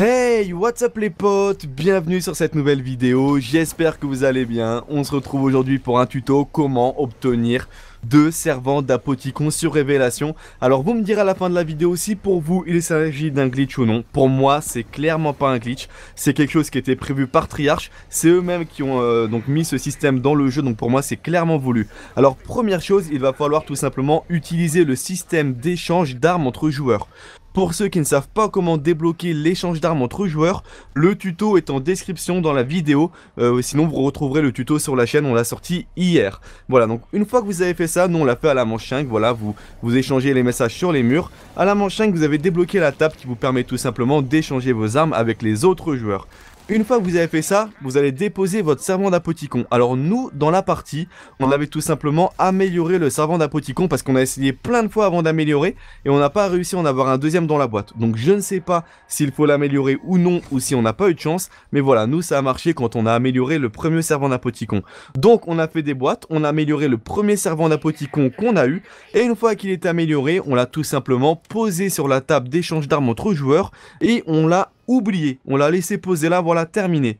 Hey, what's up les potes Bienvenue sur cette nouvelle vidéo, j'espère que vous allez bien. On se retrouve aujourd'hui pour un tuto comment obtenir deux servants d'Apoticon sur Révélation. Alors vous me direz à la fin de la vidéo si pour vous il s'agit d'un glitch ou non. Pour moi c'est clairement pas un glitch, c'est quelque chose qui était prévu par Triarch. C'est eux-mêmes qui ont euh, donc mis ce système dans le jeu, donc pour moi c'est clairement voulu. Alors première chose, il va falloir tout simplement utiliser le système d'échange d'armes entre joueurs. Pour ceux qui ne savent pas comment débloquer l'échange d'armes entre joueurs, le tuto est en description dans la vidéo, euh, sinon vous retrouverez le tuto sur la chaîne, on l'a sorti hier. Voilà, donc une fois que vous avez fait ça, nous on l'a fait à la manche 5, voilà, vous, vous échangez les messages sur les murs. À la manche 5, vous avez débloqué la table qui vous permet tout simplement d'échanger vos armes avec les autres joueurs. Une fois que vous avez fait ça, vous allez déposer votre servant d'apoticon. Alors nous, dans la partie, on avait tout simplement amélioré le servant d'apoticon parce qu'on a essayé plein de fois avant d'améliorer et on n'a pas réussi à en avoir un deuxième dans la boîte. Donc je ne sais pas s'il faut l'améliorer ou non ou si on n'a pas eu de chance, mais voilà, nous ça a marché quand on a amélioré le premier servant d'apoticon. Donc on a fait des boîtes, on a amélioré le premier servant d'apoticon qu'on a eu et une fois qu'il est amélioré, on l'a tout simplement posé sur la table d'échange d'armes entre joueurs et on l'a oublié. On l'a laissé poser là, voilà, terminé.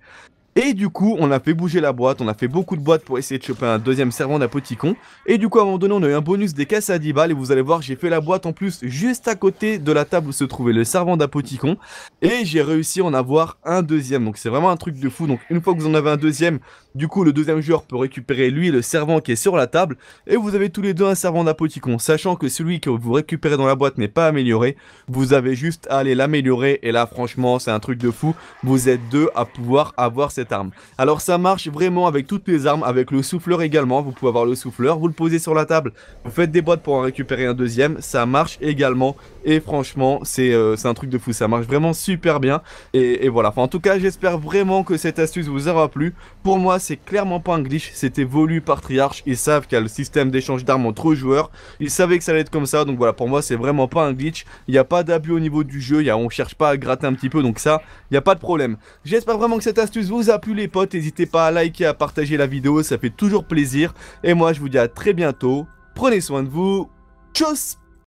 Et du coup, on a fait bouger la boîte, on a fait beaucoup de boîtes pour essayer de choper un deuxième servant d'apoticon. Et du coup, à un moment donné, on a eu un bonus des caisses à 10 balles. Et vous allez voir, j'ai fait la boîte en plus juste à côté de la table où se trouvait le servant d'apoticon. Et j'ai réussi à en avoir un deuxième. Donc c'est vraiment un truc de fou. Donc une fois que vous en avez un deuxième, du coup, le deuxième joueur peut récupérer lui le servant qui est sur la table. Et vous avez tous les deux un servant d'apoticon. Sachant que celui que vous récupérez dans la boîte n'est pas amélioré. Vous avez juste à aller l'améliorer. Et là, franchement, c'est un truc de fou. Vous êtes deux à pouvoir avoir cette alors ça marche vraiment avec toutes les armes, avec le souffleur également, vous pouvez avoir le souffleur, vous le posez sur la table, vous faites des boîtes pour en récupérer un deuxième, ça marche également, et franchement c'est euh, un truc de fou, ça marche vraiment super bien, et, voilà, en tout cas j'espère vraiment que cette astuce vous aura plu, pour moi c'est clairement pas un glitch, c'était voulu par Triarch, ils savent qu'il y a le système d'échange d'armes entre joueurs, ils savaient que ça allait être comme ça, donc voilà, pour moi c'est vraiment pas un glitch, il n'y a pas d'abus au niveau du jeu, y a, on cherche pas à gratter un petit peu, donc ça, il n'y a pas de problème. J'espère vraiment que cette astuce vous a plus les potes, n'hésitez pas à liker, à partager la vidéo, ça fait toujours plaisir. Et moi je vous dis à très bientôt, prenez soin de vous, tchuss